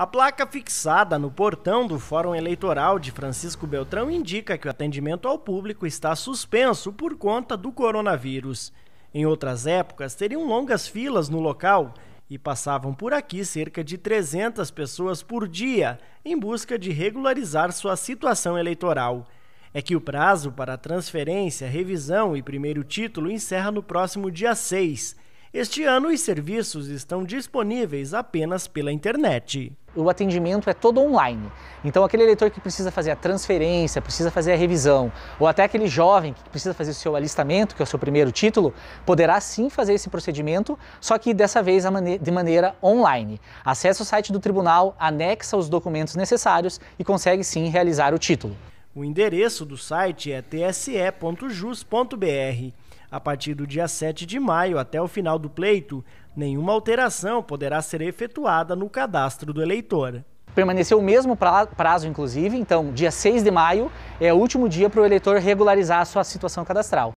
A placa fixada no portão do Fórum Eleitoral de Francisco Beltrão indica que o atendimento ao público está suspenso por conta do coronavírus. Em outras épocas, teriam longas filas no local e passavam por aqui cerca de 300 pessoas por dia em busca de regularizar sua situação eleitoral. É que o prazo para transferência, revisão e primeiro título encerra no próximo dia 6 este ano, os serviços estão disponíveis apenas pela internet. O atendimento é todo online. Então, aquele eleitor que precisa fazer a transferência, precisa fazer a revisão, ou até aquele jovem que precisa fazer o seu alistamento, que é o seu primeiro título, poderá sim fazer esse procedimento, só que dessa vez de maneira online. Acesse o site do tribunal, anexa os documentos necessários e consegue sim realizar o título. O endereço do site é tse.jus.br. A partir do dia 7 de maio até o final do pleito, nenhuma alteração poderá ser efetuada no cadastro do eleitor. Permaneceu o mesmo prazo, inclusive, então, dia 6 de maio é o último dia para o eleitor regularizar a sua situação cadastral.